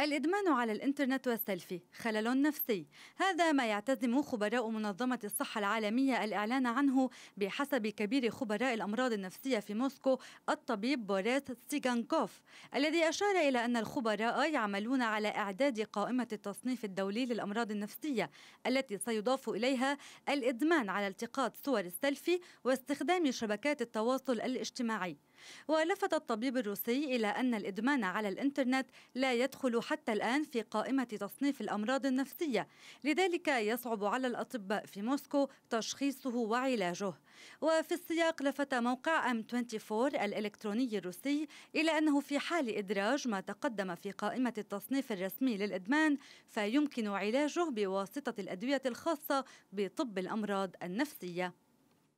الإدمان على الإنترنت والسيلفي خلل نفسي هذا ما يعتزم خبراء منظمة الصحة العالمية الإعلان عنه بحسب كبير خبراء الأمراض النفسية في موسكو الطبيب بوريس سيغانكوف الذي أشار إلى أن الخبراء يعملون على إعداد قائمة التصنيف الدولي للأمراض النفسية التي سيضاف إليها الإدمان على التقاط صور السيلفي واستخدام شبكات التواصل الاجتماعي ولفت الطبيب الروسي إلى أن الإدمان على الإنترنت لا يدخل حتى الآن في قائمة تصنيف الأمراض النفسية لذلك يصعب على الأطباء في موسكو تشخيصه وعلاجه وفي السياق لفت موقع أم 24 الإلكتروني الروسي إلى أنه في حال إدراج ما تقدم في قائمة التصنيف الرسمي للإدمان فيمكن علاجه بواسطة الأدوية الخاصة بطب الأمراض النفسية